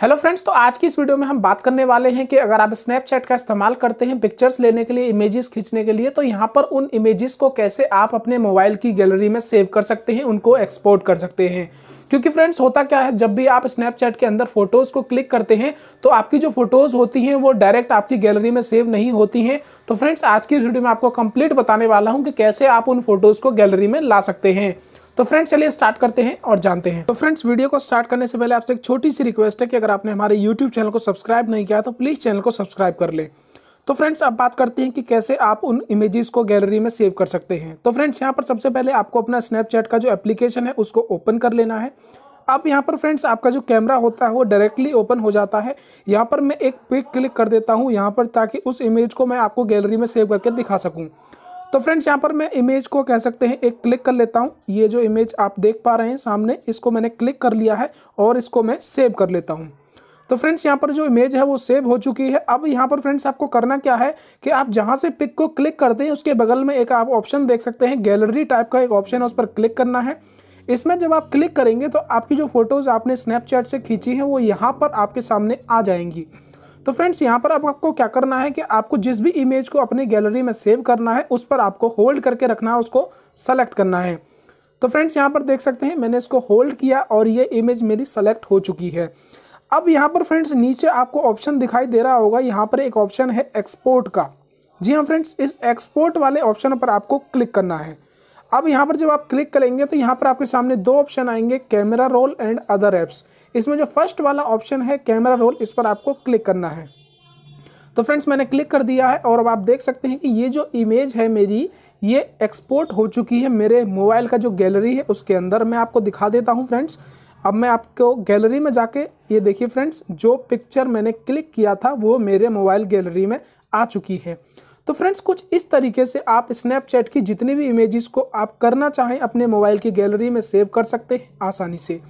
hello friends तो आज की इस वीडियो में हम बात करने वाले हैं कि अगर आप स्नैपचैट का इस्तेमाल करते हैं पिक्चर्स लेने के लिए इमेजेस खींचने के लिए तो यहाँ पर उन इमेजेस को कैसे आप अपने मोबाइल की गैलरी में सेव कर सकते हैं उनको एक्सपोर्ट कर सकते हैं क्योंकि फ्रेंड्स होता क्या है जब भी आप स्नैपचैट के अंदर फोटोज़ को क्लिक करते हैं तो आपकी जो फोटोज़ होती हैं वो डायरेक्ट आपकी गैलरी में सेव नहीं होती हैं तो फ्रेंड्स आज की इस वीडियो में आपको कंप्लीट बताने वाला हूँ कि कैसे आप उन फोटोज़ को गैलरी में ला सकते हैं तो फ्रेंड्स चलिए स्टार्ट करते हैं और जानते हैं तो फ्रेंड्स वीडियो को स्टार्ट करने से पहले आपसे एक छोटी सी रिक्वेस्ट है कि अगर आपने हमारे यूट्यूब चैनल को सब्सक्राइब नहीं किया तो प्लीज़ चैनल को सब्सक्राइब कर लें तो फ्रेंड्स अब बात करते हैं कि कैसे आप उन इमेजेस को गैलरी में सेव कर सकते हैं तो फ्रेंड्स यहाँ पर सबसे पहले आपको अपना स्नैपचैट का जो एप्लीकेशन है उसको ओपन कर लेना है अब यहाँ पर फ्रेंड्स आपका जो कैमरा होता है वो डायरेक्टली ओपन हो जाता है यहाँ पर मैं एक पिक क्लिक कर देता हूँ यहाँ पर ताकि उस इमेज को मैं आपको गैलरी में सेव करके दिखा सकूँ तो फ्रेंड्स यहाँ पर मैं इमेज को कह सकते हैं एक क्लिक कर लेता हूँ ये जो इमेज आप देख पा रहे हैं सामने इसको मैंने क्लिक कर लिया है और इसको मैं सेव कर लेता हूँ तो फ्रेंड्स यहाँ पर जो इमेज है वो सेव हो चुकी है अब यहाँ पर फ्रेंड्स आपको करना क्या है कि आप जहाँ से पिक को क्लिक करते हैं उसके बगल में एक आप ऑप्शन देख सकते हैं गैलरी टाइप का एक ऑप्शन है उस पर क्लिक करना है इसमें जब आप क्लिक करेंगे तो आपकी जो फोटोज़ आपने स्नैपचैट से खींची हैं वो यहाँ पर आपके सामने आ जाएंगी तो फ्रेंड्स यहाँ पर आपको क्या करना है कि आपको जिस भी इमेज को अपनी गैलरी में सेव करना है उस पर आपको होल्ड करके रखना है उसको सेलेक्ट करना है तो फ्रेंड्स यहाँ पर देख सकते हैं मैंने इसको होल्ड किया और ये इमेज मेरी सेलेक्ट हो चुकी है अब यहाँ पर फ्रेंड्स नीचे आपको ऑप्शन दिखाई दे रहा होगा यहाँ पर एक ऑप्शन है एक्सपोर्ट का जी हाँ फ्रेंड्स इस एक्सपोर्ट वाले ऑप्शन पर आपको क्लिक करना है अब यहाँ पर जब आप क्लिक करेंगे तो यहाँ पर आपके सामने दो ऑप्शन आएंगे camera roll and other apps इसमें जो फर्स्ट वाला ऑप्शन है कैमरा रोल इस पर आपको क्लिक करना है तो फ्रेंड्स मैंने क्लिक कर दिया है और अब आप देख सकते हैं कि ये जो इमेज है मेरी ये एक्सपोर्ट हो चुकी है मेरे मोबाइल का जो गैलरी है उसके अंदर मैं आपको दिखा देता हूँ फ्रेंड्स अब मैं आपको गैलरी में जाके ये देखिए फ्रेंड्स जो पिक्चर मैंने क्लिक किया था वो मेरे मोबाइल गैलरी में आ चुकी है तो फ्रेंड्स कुछ इस तरीके से आप स्नैपचैट की जितनी भी इमेजेस को आप करना चाहें अपने मोबाइल की गैलरी में सेव कर सकते हैं आसानी से